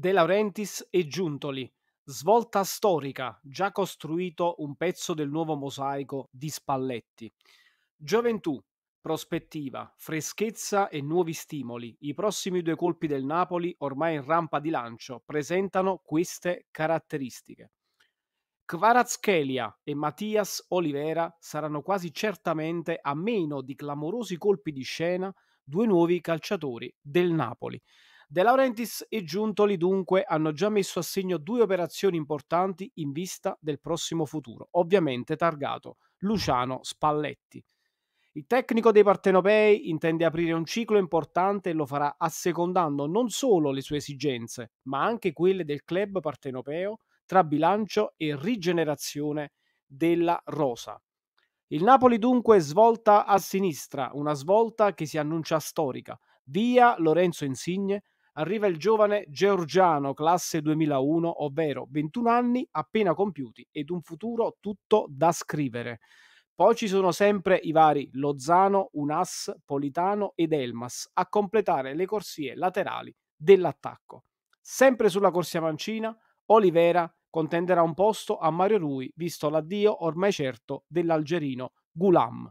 De Laurentiis e Giuntoli. Svolta storica, già costruito un pezzo del nuovo mosaico di Spalletti. Gioventù, prospettiva, freschezza e nuovi stimoli. I prossimi due colpi del Napoli, ormai in rampa di lancio, presentano queste caratteristiche. Kvaratskhelia e Mattias Olivera saranno quasi certamente, a meno di clamorosi colpi di scena, due nuovi calciatori del Napoli. De Laurentiis e Giuntoli dunque hanno già messo a segno due operazioni importanti in vista del prossimo futuro, ovviamente targato Luciano Spalletti. Il tecnico dei partenopei intende aprire un ciclo importante e lo farà assecondando non solo le sue esigenze, ma anche quelle del club partenopeo tra bilancio e rigenerazione della rosa. Il Napoli dunque svolta a sinistra, una svolta che si annuncia storica. Via Lorenzo Insigne, arriva il giovane georgiano, classe 2001, ovvero 21 anni appena compiuti ed un futuro tutto da scrivere. Poi ci sono sempre i vari Lozano, Unas, Politano ed Elmas a completare le corsie laterali dell'attacco. Sempre sulla corsia mancina, Olivera contenderà un posto a Mario Rui, visto l'addio ormai certo dell'algerino Gulam.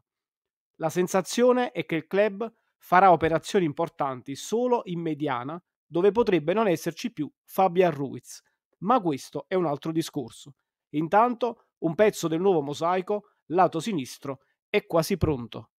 La sensazione è che il club farà operazioni importanti solo in mediana dove potrebbe non esserci più Fabian Ruiz. Ma questo è un altro discorso. Intanto un pezzo del nuovo mosaico, lato sinistro, è quasi pronto.